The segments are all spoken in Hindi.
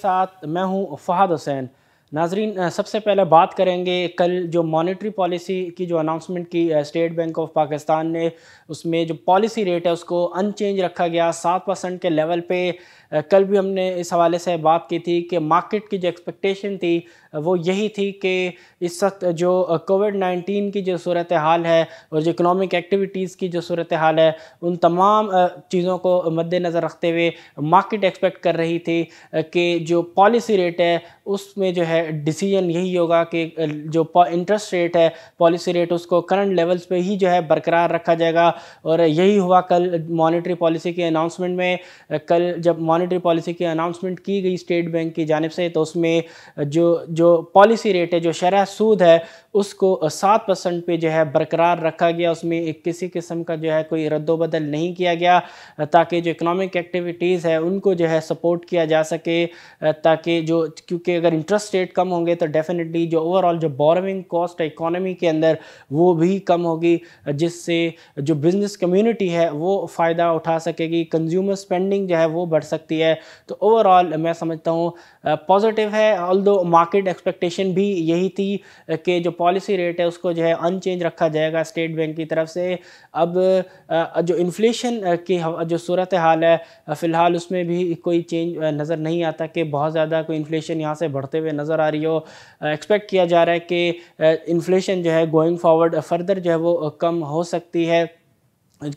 साथ मैं हूं फ़हाद हुसैन नाजरीन सबसे पहले बात करेंगे कल जो मॉनेटरी पॉलिसी की जो अनाउंसमेंट की स्टेट बैंक ऑफ पाकिस्तान ने उसमें जो पॉलिसी रेट है उसको अनचेंज रखा गया सात परसेंट के लेवल पे कल भी हमने इस हवाले से बात की थी कि मार्केट की जो एक्सपेक्टेशन थी वो यही थी कि इस वक्त जो कोविड नाइन्टीन की जो सूरत हाल है और जो इकनॉमिक एक्टिविटीज़ की जो सूरत हाल है उन तमाम चीज़ों को मद्देनज़र रखते हुए मार्केट एक्सपेक्ट कर रही थी कि जो पॉलिसी रेट है उसमें जो है डिसीजन यही होगा कि जो इंटरेस्ट रेट है पॉलिसी रेट उसको करंट लेवल्स पे ही जो है बरकरार रखा जाएगा और यही हुआ कल मॉनेटरी पॉलिसी के अनाउंसमेंट में कल जब मॉनेटरी पॉलिसी की अनाउंसमेंट की गई स्टेट बैंक की जानब से तो उसमें जो जो पॉलिसी रेट है जो शरह सूद है उसको सात परसेंट पे जो है बरकरार रखा गया उसमें एक किसी किस्म का जो है कोई रद्दबदल नहीं किया गया ताकि जो इकनॉमिक एक्टिविटीज़ है उनको जो है सपोर्ट किया जा सके ताकि जो क्योंकि अगर इंटरेस्ट रेट कम होंगे तो डेफिनेटली जो ओवरऑल जो बॉरविंग कॉस्ट है इकोनॉमी के अंदर वो भी कम होगी जिससे जो बिज़नेस कम्यूनिटी है वो फ़ायदा उठा सकेगी कंज्यूमर स्पेंडिंग जो है वो बढ़ सकती सकती है तो ओवरऑल मैं समझता हूँ पॉजिटिव है ऑल दो मार्केट एक्सपेक्टेशन भी यही थी कि जो पॉलिसी रेट है उसको जो है अनचेंज रखा जाएगा स्टेट बैंक की तरफ से अब जो इन्फ्लेशन की जो सूरत हाल है फ़िलहाल उसमें भी कोई चेंज नज़र नहीं आता कि बहुत ज़्यादा कोई इन्फ्लेशन यहाँ से बढ़ते हुए नज़र आ रही हो एक्सपेक्ट किया जा रहा है कि इन्फ्लेशन जो है गोइंग फॉरवर्ड फर्दर जो है वो कम हो सकती है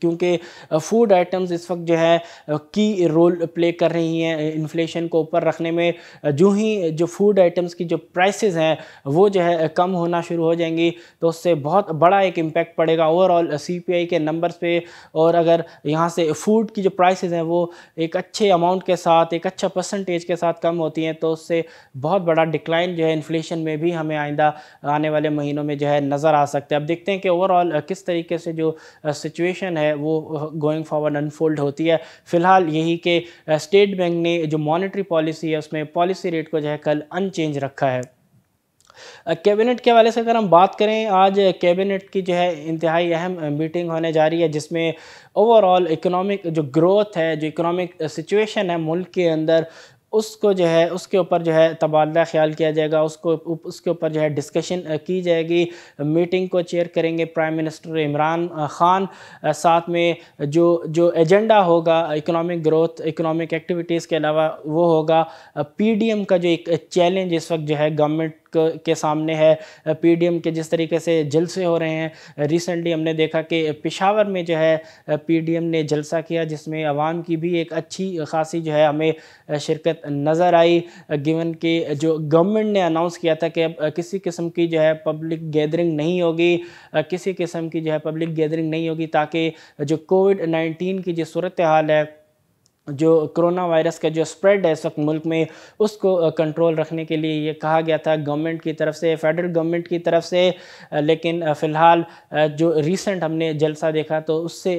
क्योंकि फूड आइटम्स इस वक्त जो है की रोल प्ले कर रही हैं इन्फ्लेशन को ऊपर रखने में जो ही जो फूड आइटम्स की जो प्राइसेस हैं वो जो है कम होना शुरू हो जाएंगी तो उससे बहुत बड़ा एक इम्पेक्ट पड़ेगा ओवरऑल सीपीआई के नंबर्स पे और अगर यहाँ से फूड की जो प्राइसेस हैं वो एक अच्छे अमाउंट के साथ एक अच्छा परसेंटेज के साथ कम होती हैं तो उससे बहुत बड़ा डिक्लाइन जो है इन्फ्लेशन में भी हमें आइंदा आने वाले महीनों में जो है नज़र आ सकते हैं अब देखते हैं कि ओवरऑल किस तरीके से जो सिचुएशन सिचुएशन है वो गोइंग फॉरवर्ड अनफोल्ड होती है फिलहाल यही कि स्टेट बैंक ने जो मॉनेटरी पॉलिसी है उसमें पॉलिसी रेट को जो है कल अनचेंज रखा है कैबिनेट के हवाले से अगर हम बात करें आज कैबिनेट की जो है इंतहाई अहम मीटिंग होने जा रही है जिसमें ओवरऑल इकोनॉमिक जो ग्रोथ है जो इकोनॉमिक सिचुएशन है मुल्क के अंदर उसको जो है उसके ऊपर जो है तबादला ख्याल किया जाएगा उसको उसके ऊपर जो है डिस्कशन की जाएगी मीटिंग को चेयर करेंगे प्राइम मिनिस्टर इमरान ख़ान साथ में जो जो एजेंडा होगा इकोनॉमिक ग्रोथ इकोनॉमिक एक्टिविटीज़ के अलावा वो होगा पीडीएम का जो एक चैलेंज इस वक्त जो है गवर्नमेंट के सामने है पीडीएम के जिस तरीके से जलसे हो रहे हैं रिसेंटली हमने देखा कि पिशावर में जो है पीडीएम ने जलसा किया जिसमें आवाम की भी एक अच्छी खासी जो है हमें शिरकत नज़र आई गिवन कि जो गवर्नमेंट ने अनाउंस किया था कि अब किसी किस्म की जो है पब्लिक गैदरिंग नहीं होगी किसी किस्म की जो है पब्लिक गैदरिंग नहीं होगी ताकि जो कोविड नाइन्टीन की जो सूरत हाल है जो कोरोना वायरस का जो स्प्रेड है इस वक्त मुल्क में उसको कंट्रोल रखने के लिए ये कहा गया था गवर्नमेंट की तरफ से फेडरल गवर्नमेंट की तरफ से लेकिन फ़िलहाल जो रिसेंट हमने जलसा देखा तो उससे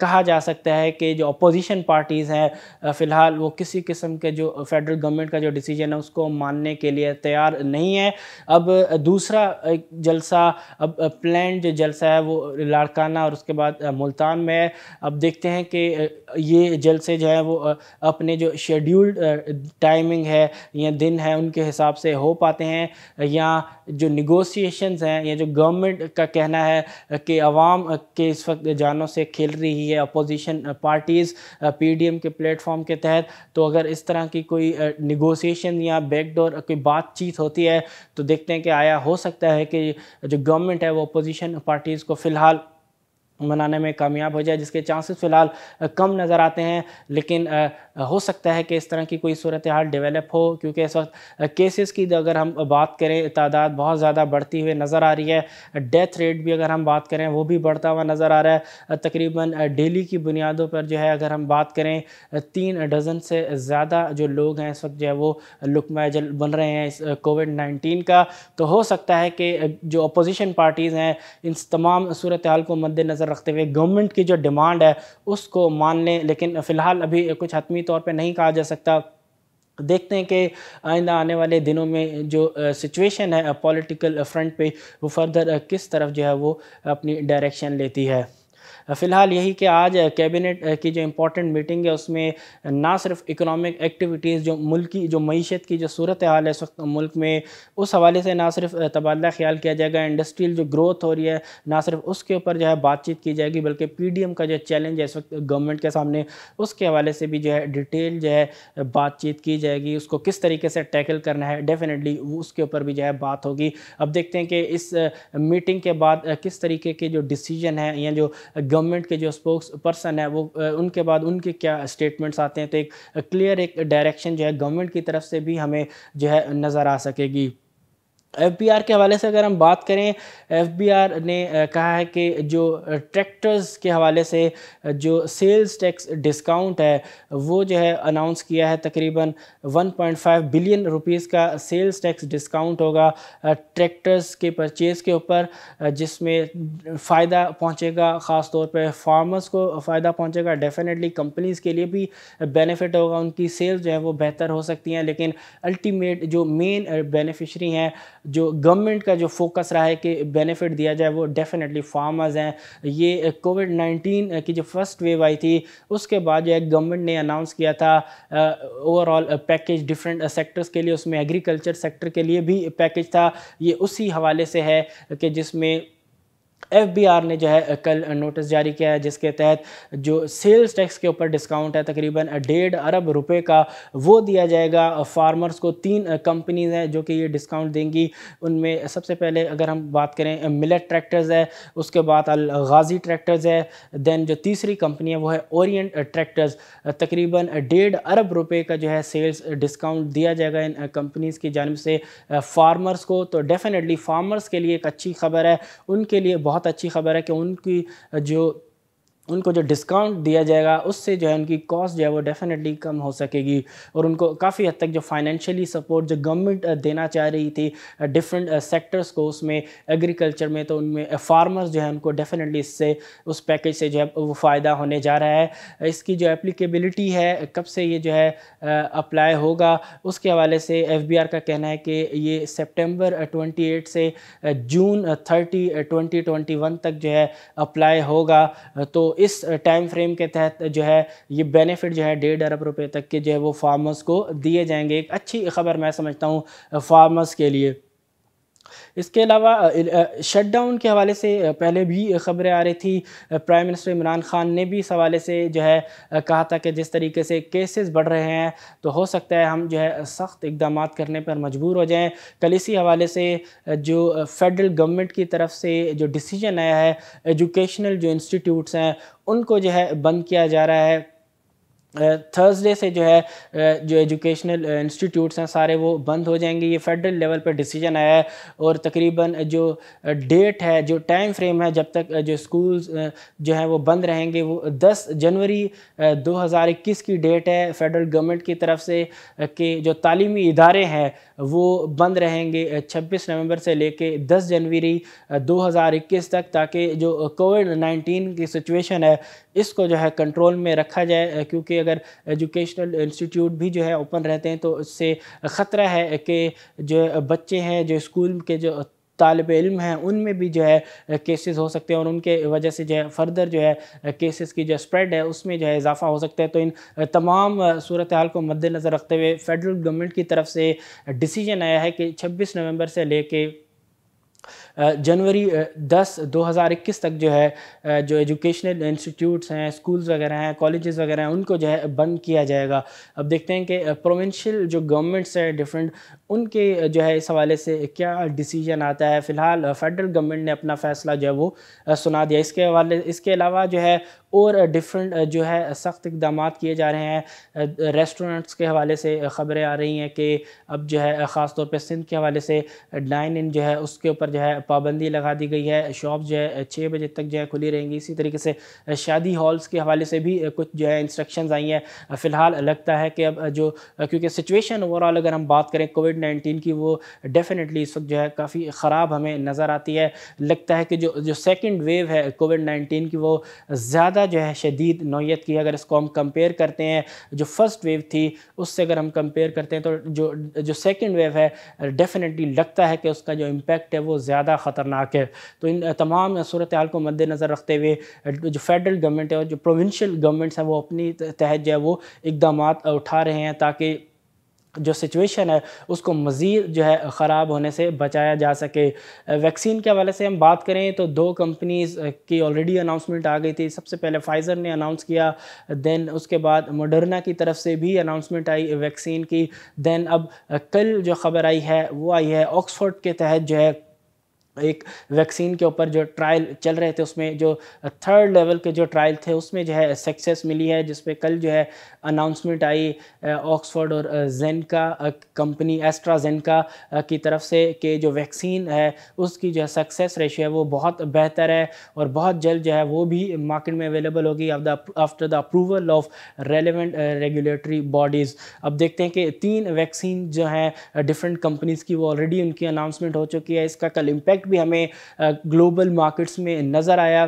कहा जा सकता है कि जो अपोजिशन पार्टीज़ हैं फ़िलहाल वो किसी किस्म के जो फेडरल गवर्नमेंट का जो डिसीजन है उसको मानने के लिए तैयार नहीं है अब दूसरा जलसा अब प्लान जो जलसा है वो लाड़काना और उसके बाद मुल्तान में है अब देखते हैं कि ये जलसे जो है वो अपने जो शेड्यूल्ड टाइमिंग है या दिन है उनके हिसाब से हो पाते हैं या जो निगोसिएशंस हैं या जो गवर्नमेंट का कहना है कि आवाम के इस वक्त जानों से खेल रही है अपोजिशन पार्टीज़ पीडीएम के प्लेटफॉर्म के तहत तो अगर इस तरह की कोई निगोसिएशन या बैकडोर कोई बातचीत होती है तो देखते हैं कि आया हो सकता है कि जो गवर्नमेंट है वो अपोजिशन पार्टीज़ को फ़िलहाल मनाने में कामयाब हो जाए जिसके चांसेस फ़िलहाल कम नज़र आते हैं लेकिन हो सकता है कि इस तरह की कोई सूरत हाल डेवलप हो क्योंकि इस वक्त केसेस की अगर हम बात करें तादाद बहुत ज़्यादा बढ़ती हुई नज़र आ रही है डेथ रेट भी अगर हम बात करें वो भी बढ़ता हुआ नज़र आ रहा है तकरीबन डेली की बुनियादों पर जो है अगर हम बात करें तीन डज़न से ज़्यादा जो लोग हैं इस वक्त जो है वो लुकमा जल बन रहे हैं इस कोविड नाइन्टीन का तो हो सकता है कि जो अपोजिशन पार्टीज़ हैं इन तमाम सूरत हाल को मद्दनज़र रखते हुए गवर्नमेंट की जो डिमांड है उसको लें लेकिन फ़िलहाल अभी कुछ हतमी तौर पर नहीं कहा जा सकता देखते हैं कि आइंदा आने वाले दिनों में जो सिचुएशन है पॉलिटिकल फ्रंट पे वो फर्दर किस तरफ जो है वो अपनी डायरेक्शन लेती है फ़िलहाल यही कि आज कैबिनेट की जो इम्पोर्टेंट मीटिंग है उसमें ना सिर्फ इकोनॉमिक एक्टिविटीज़ जो मुल्क की जो मीशत की जो सूरत हाल है इस वक्त मुल्क में उस हवाले से ना सिर्फ तबादला ख्याल किया जाएगा इंडस्ट्रियल जो ग्रोथ हो रही है ना सिर्फ उसके ऊपर जो है बातचीत की जाएगी बल्कि पी डी एम का जो चैलेंज है इस वक्त गवर्नमेंट के सामने उसके हवाले से भी जो है डिटेल जो है बातचीत की जाएगी उसको किस तरीके से टैकल करना है डेफिनेटली उसके ऊपर भी जो है बात होगी अब देखते हैं कि इस मीटिंग के बाद किस तरीके के जो डिसीजन है या जो गवर्नमेंट के जो स्पोक्स पर्सन है वो उनके बाद उनके क्या स्टेटमेंट्स आते हैं तो एक क्लियर एक डायरेक्शन जो है गवर्नमेंट की तरफ से भी हमें जो है नज़र आ सकेगी एफ के हवाले से अगर हम बात करें एफ ने कहा है कि जो ट्रैक्टर्स के हवाले से जो सेल्स टैक्स डिस्काउंट है वो जो है अनाउंस किया है तकरीबन 1.5 बिलियन रुपीस का सेल्स टैक्स डिस्काउंट होगा ट्रैक्टर्स के परचेज़ के ऊपर जिसमें फ़ायदा पहुंचेगा ख़ास तौर पे फार्मर्स को फ़ायदा पहुंचेगा डेफिनेटली कंपनीज़ के लिए भी बेनिफिट होगा उनकी सेल्स जो है वो बेहतर हो सकती हैं लेकिन अल्टीमेट जो मेन बेनिफिशरी हैं जो गवर्नमेंट का जो फोकस रहा है कि बेनिफिट दिया जाए वो डेफिनेटली फार्मर्स हैं ये कोविड नाइन्टीन की जो फर्स्ट वेव आई थी उसके बाद जो है गवर्नमेंट ने अनाउंस किया था ओवरऑल पैकेज डिफरेंट सेक्टर्स के लिए उसमें एग्रीकल्चर सेक्टर के लिए भी पैकेज था ये उसी हवाले से है कि जिसमें एफबीआर ने जो है कल नोटिस जारी किया है जिसके तहत जो सेल्स टैक्स के ऊपर डिस्काउंट है तकरीबन डेढ़ अरब रुपए का वो दिया जाएगा फार्मर्स को तीन कंपनीज हैं जो कि ये डिस्काउंट देंगी उनमें सबसे पहले अगर हम बात करें मिलट ट्रैक्टर्स है उसके बाद अल गाजी ट्रैक्टर्स है देन जो तीसरी कंपनी है वो है ओरियंट ट्रैक्टर्स तकरीबन डेढ़ अरब रुपये का जो है सेल्स डिस्काउंट दिया जाएगा इन कंपनीज़ की जानब से फार्मर्स को तो डेफिनेटली फार्मर्स के लिए एक अच्छी खबर है उनके लिए बहुत बहुत अच्छी खबर है कि उनकी जो उनको जो डिस्काउंट दिया जाएगा उससे जो है उनकी कॉस्ट जो है वो डेफिनेटली कम हो सकेगी और उनको काफ़ी हद तक जो फाइनेंशियली सपोर्ट जो गवर्नमेंट देना चाह रही थी डिफरेंट सेक्टर्स को उसमें एग्रीकल्चर में तो उनमें फार्मर्स जो है उनको डेफिनेटली इससे उस पैकेज से जो है वो फ़ायदा होने जा रहा है इसकी जो एप्लीकेबिलिटी है कब से ये जो है अप्लाई होगा उसके हवाले से एफ का कहना है कि ये सेप्टेम्बर ट्वेंटी से जून थर्टी ट्वेंटी तक जो है अप्लाई होगा तो इस टाइम फ्रेम के तहत जो है ये बेनिफिट जो है डेढ़ अरब रुपये तक के जो है वो फार्मर्स को दिए जाएंगे एक अच्छी खबर मैं समझता हूँ फार्मर्स के लिए इसके अलावा शटडाउन के हवाले से पहले भी खबरें आ रही थी प्राइम मिनिस्टर इमरान खान ने भी इस हवाले से जो है कहा था कि जिस तरीके से केसेस बढ़ रहे हैं तो हो सकता है हम जो है सख्त इकदाम करने पर मजबूर हो जाएं कल इसी हवाले से जो फेडरल गवर्नमेंट की तरफ से जो डिसीजन आया है एजुकेशनल जो इंस्टीट्यूट्स हैं उनको जो है बंद किया जा रहा है थर्सडे से जो है जो एजुकेशनल इंस्टीट्यूट्स हैं सारे वो बंद हो जाएंगे ये फेडरल लेवल पर डिसीजन आया है और तकरीबन जो डेट है जो टाइम फ्रेम है जब तक जो स्कूल्स जो हैं वो बंद रहेंगे वो 10 जनवरी 2021 की डेट है फेडरल गवर्नमेंट की तरफ से कि जो तालीमी इदारे हैं वो बंद रहेंगे 26 नवंबर से लेके 10 जनवरी 2021 तक ताकि जो कोविड 19 की सिचुएशन है इसको जो है कंट्रोल में रखा जाए क्योंकि अगर एजुकेशनल इंस्टीट्यूट भी जो है ओपन रहते हैं तो उससे ख़तरा है कि जो बच्चे हैं जो स्कूल के जो तालब इल्म हैं उनमें भी जो है केसेस हो सकते हैं और उनके वजह से जो है फर्दर जो है केसेस की जो स्प्रेड है उसमें जो है इजाफा हो सकता है तो इन तमाम सूरत हाल को मद्देनज़र रखते हुए फेडरल गवर्नमेंट की तरफ से डिसीजन आया है कि छब्बीस नवंबर से ले जनवरी 10 2021 तक जो है जो एजुकेशनल इंस्टीट्यूट्स हैं स्कूल्स वगैरह हैं कॉलेजेस वगैरह हैं उनको जो है बंद किया जाएगा अब देखते हैं कि प्रोविंशियल जो गवर्नमेंट्स हैं डिफरेंट उनके जो है इस हवाले से क्या डिसीजन आता है फ़िलहाल फेडरल गवर्नमेंट ने अपना फ़ैसला जो है वो सुना दिया इसके हवाले इसके अलावा जो है और डिफरेंट जो है सख्त इकदाम किए जा रहे हैं रेस्टोरेंट्स के हवाले से ख़बरें आ रही हैं कि अब जो है ख़ास तौर पर सिंध के हवाले से डाइन इन जो है उसके ऊपर जो है पाबंदी लगा दी गई है शॉप जो है छः बजे तक जो है खुली रहेंगी इसी तरीके से शादी हॉल्स के हवाले से भी कुछ जो है इंस्ट्रक्शन आई हैं फ़िलहाल लगता है कि अब जो क्योंकि सिचुएशन ओवरऑल अगर हम बात करें कोविड नाइन्टीन की वो डेफिनेटली इस वक्त जो है काफ़ी ख़राब हमें नज़र आती है लगता है कि जो जो सेकेंड वेव है कोविड नाइन्टीन की वो ज़्यादा जो है शदीद नोयत की अगर इसको हम कंपेयर करते हैं जो फर्स्ट वेव थी उससे अगर हम कंपेयर करते हैं तो जो जो सेकेंड वेव है डेफिनेटली लगता है कि उसका जो इम्पेक्ट है वो ज़्यादा ज़्यादा ख़तरनाक है तो इन तमाम सूरत हाल को मद्देनज़र रखते हुए जो फेडरल गवर्नमेंट है और जो प्रोविंशियल गवर्नमेंट्स हैं वो अपनी तहत जो है वो इकदाम उठा रहे हैं ताकि जो सिचुएशन है उसको मज़ीद जो है ख़राब होने से बचाया जा सके वैक्सीन के हवाले से हम बात करें तो दो कंपनीज़ की ऑलरेडी अनाउंसमेंट आ गई थी सबसे पहले फाइज़र ने अनाउंस किया दैन उसके बाद मोडर्ना की तरफ से भी अनाउंसमेंट आई वैक्सीन की दैन अब कल जो ख़बर आई है वो आई है ऑक्सफोर्ड के तहत जो है एक वैक्सीन के ऊपर जो ट्रायल चल रहे थे उसमें जो थर्ड लेवल के जो ट्रायल थे उसमें जो है सक्सेस मिली है जिसपे कल जो है अनाउंसमेंट आई ऑक्सफोर्ड और जेनका कंपनी एस्ट्राजेनका की तरफ से कि जो वैक्सीन है उसकी जो है सक्सेस रेशियो है वो बहुत बेहतर है और बहुत जल्द जो है वो भी मार्केट में अवेलेबल होगी after the approval of relevant regulatory bodies अब देखते हैं कि तीन वैक्सीन जो हैं डिफरेंट कंपनीज़ की वो ऑलरेडी उनकी अनाउंसमेंट हो चुकी है इसका कल इम्पैक्ट भी हमें ग्लोबल मार्केट्स में नज़र आया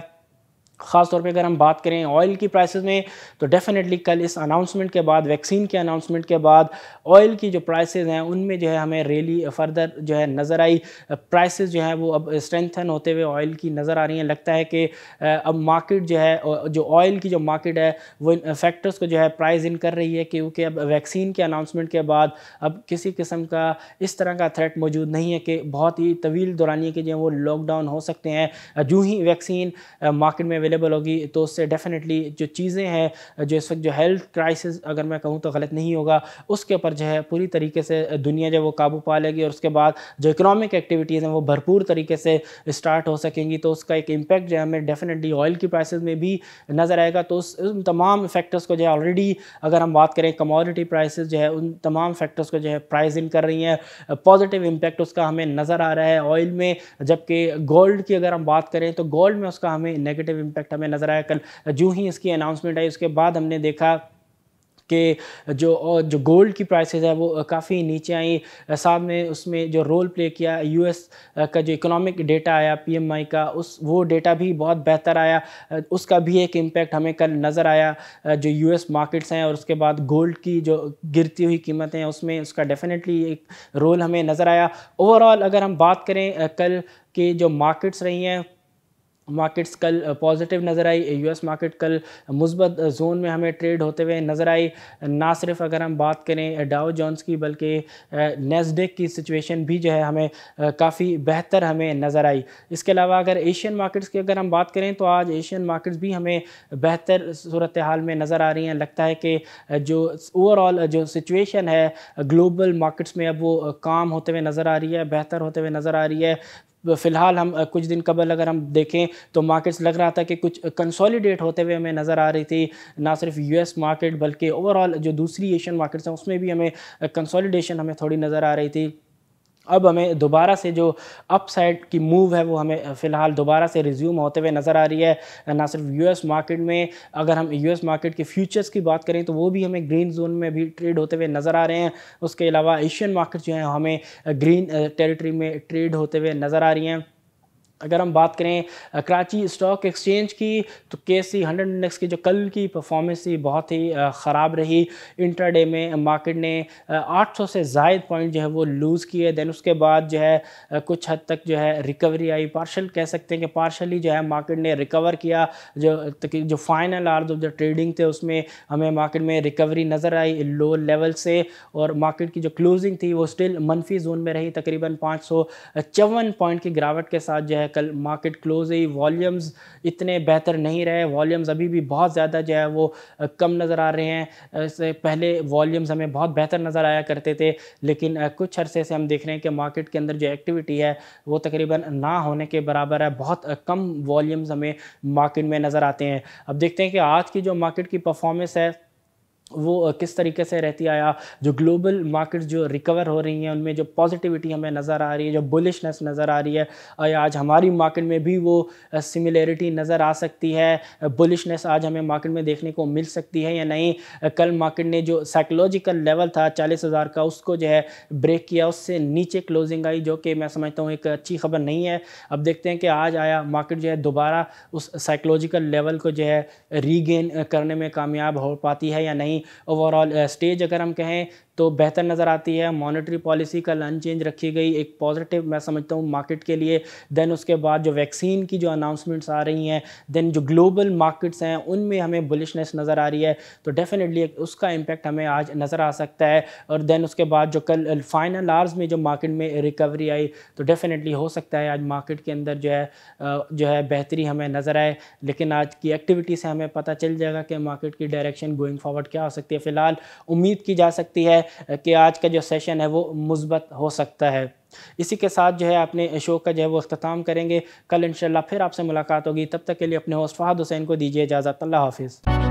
ख़ास तौर पे अगर हम बात करें ऑयल की प्राइसेस में तो डेफ़िनेटली कल इस अनाउंसमेंट के बाद वैक्सीन के अनाउंसमेंट के बाद ऑयल की जो प्राइसेस हैं उनमें जो है हमें रेली फर्दर जो है नज़र आई प्राइसेस जो है वो अब स्ट्रेंथन होते हुए ऑयल की नज़र आ रही हैं लगता है कि अब मार्केट जो है जो ऑयल की जो मार्केट है वो फैक्टर्स को जो है प्राइज इन कर रही है क्योंकि अब वैक्सीन के अनाउंसमेंट के बाद अब किसी किस्म का इस तरह का थ्रेट मौजूद नहीं है कि बहुत ही तवील दौरानिए के जो है वो लॉकडाउन हो सकते हैं जूँ ही वैक्सीन मार्केट में अवेलेबल होगी तो उससे डेफिनेटली जो चीज़ें हैं जो इस वक्त जो हेल्थ क्राइसिस अगर मैं कहूँ तो गलत नहीं होगा उसके ऊपर जो है पूरी तरीके से दुनिया जो वो काबू पा लेगी और उसके बाद जो इकोनॉमिक एक्टिविटीज़ हैं वो भरपूर तरीके से स्टार्ट हो सकेंगी तो उसका एक इम्पैक्ट जो है हमें डेफिनेटली ऑयल की प्राइसेस में भी नज़र आएगा तो उस उन तमाम फैक्टर्स को जो है ऑलरेडी अगर हम बात करें कमोडिटी प्राइसेस जो है उन तमाम फैक्टर्स को जो है प्राइज इन कर रही हैं पॉजिटिव इम्पैक्ट उसका हमें नज़र आ रहा है ऑयल में जबकि गोल्ड की अगर हम बात करें तो गोल्ड में उसका हमें नेगेटिव इम्पैक्ट हमें नज़र आया कल जो ही इसकी अनाउंसमेंट आई उसके बाद हमने देखा कि जो जो गोल्ड की प्राइसेस है वो काफ़ी नीचे आई साथ में उसमें जो रोल प्ले किया यूएस का जो इकोनॉमिक डेटा आया पीएमआई का उस वो डेटा भी बहुत बेहतर आया उसका भी एक इम्पैक्ट हमें कल नज़र आया जो यूएस मार्केट्स हैं और उसके बाद गोल्ड की जो गिरती हुई कीमतें हैं उसमें उसका डेफिनेटली एक रोल हमें नज़र आया ओवरऑल अगर हम बात करें कल की जो मार्केट्स रही हैं मार्केट्स कल पॉजिटिव नज़र आई यूएस मार्केट कल मुस्बत जोन में हमें ट्रेड होते हुए नज़र आई ना सिर्फ अगर हम बात करें डाओ जॉन्स की बल्कि नेस्डेक की सिचुएशन भी जो है हमें काफ़ी बेहतर हमें नज़र आई इसके अलावा अगर एशियन मार्केट्स की अगर हम बात करें तो आज एशियन मार्केट्स भी हमें बेहतर सूरत हाल में नज़र आ रही हैं लगता है कि जो ओवरऑल जो सिचुएशन है ग्लोबल मार्केट्स में अब वो काम होते हुए नज़र आ रही है बेहतर होते हुए नज़र आ रही है फ़िलहाल हम कुछ दिन कबल अगर हम देखें तो मार्केट्स लग रहा था कि कुछ कंसोलिडेट होते हुए हमें नज़र आ रही थी ना सिर्फ यूएस मार्केट बल्कि ओवरऑल जो दूसरी एशियन मार्केट्स हैं उसमें भी हमें कंसोलिडेशन हमें थोड़ी नज़र आ रही थी अब हमें दोबारा से जो अपसाइड की मूव है वो हमें फ़िलहाल दोबारा से रिज्यूम होते हुए नज़र आ रही है ना सिर्फ यूएस मार्केट में अगर हम यूएस मार्केट के फ्यूचर्स की बात करें तो वो भी हमें ग्रीन जोन में भी ट्रेड होते हुए नज़र आ रहे हैं उसके अलावा एशियन मार्केट जो हैं हमें ग्रीन टेरिटरी में ट्रेड होते हुए नज़र आ रही हैं अगर हम बात करें कराची स्टॉक एक्सचेंज की तो के सी हंड्रेड इंडेक्स की जो कल की परफॉर्मेंस थी बहुत ही ख़राब रही इंटरडे में मार्केट ने 800 से जायद पॉइंट जो है वो लूज़ किए दैन उसके बाद जो है कुछ हद तक जो है रिकवरी आई पार्शल कह सकते हैं कि पार्शली जो है मार्केट ने रिकवर किया जो जो final hours of the trading थे उसमें हमें मार्केट में रिकवरी नज़र आई लो लेवल से और मार्केट की जो क्लोजिंग थी वो स्टिल मनफी जोन में रही तकरीबन पाँच पॉइंट की गिरावट के साथ जो है कल मार्केट क्लोज हुई वॉल्यूम्स इतने बेहतर नहीं रहे वॉल्यूम्स अभी भी बहुत ज़्यादा जो है वो कम नज़र आ रहे हैं पहले वॉल्यूम्स हमें बहुत बेहतर नज़र आया करते थे लेकिन कुछ अरसे से हम देख रहे हैं कि मार्केट के अंदर जो एक्टिविटी है वो तकरीबन ना होने के बराबर है बहुत कम वॉल्यूम्स हमें मार्केट में नज़र आते हैं अब देखते हैं कि आज की जो मार्केट की परफॉर्मेंस है वो किस तरीके से रहती है या जो ग्लोबल मार्केट जो रिकवर हो रही हैं उनमें जो पॉजिटिविटी हमें नज़र आ रही है जो बुलिशनेस नज़र आ रही है या आज हमारी मार्केट में भी वो सिमिलरिटी नज़र आ सकती है बुलिशनेस आज हमें मार्केट में देखने को मिल सकती है या नहीं कल मार्केट ने जो साइकोलॉजिकल लेवल था चालीस हज़ार का उसको जो है ब्रेक किया उससे नीचे क्लोजिंग आई जो कि मैं समझता हूँ एक अच्छी खबर नहीं है अब देखते हैं कि आज आया मार्केट जो है दोबारा उस साइकोलॉजिकल लेवल को जो है रीगेन करने में कामयाब हो पाती है या नहीं ओवरऑल स्टेज uh, अगर हम कहें तो बेहतर नज़र आती है मॉनेटरी पॉलिसी कल अनचेंज रखी गई एक पॉजिटिव मैं समझता हूँ मार्केट के लिए देन उसके बाद जो वैक्सीन की जो अनाउंसमेंट्स आ रही हैं देन जो ग्लोबल मार्केट्स हैं उनमें हमें बुलिशनेस नज़र आ रही है तो डेफिनेटली उसका इम्पैक्ट हमें आज नज़र आ सकता है और देन उसके बाद जो कल फाइनल आर्स में जो मार्केट में रिकवरी आई तो डेफिनेटली हो सकता है आज मार्केट के अंदर जो है जो है बेहतरी हमें नज़र आए लेकिन आज की एक्टिविटी से हमें पता चल जाएगा कि मार्केट की डायरेक्शन गोइंग फॉरवर्ड क्या हो सकती है फ़िलहाल उम्मीद की जा सकती है कि आज का जो सेशन है वो मुस्बत हो सकता है इसी के साथ जो है अपने शो का जो है वो अख्ताम करेंगे कल इंशाल्लाह फिर आपसे मुलाकात होगी तब तक के लिए अपने होस्ट हुसैन को दीजिए इजाज़त अल्लाह हाफिज़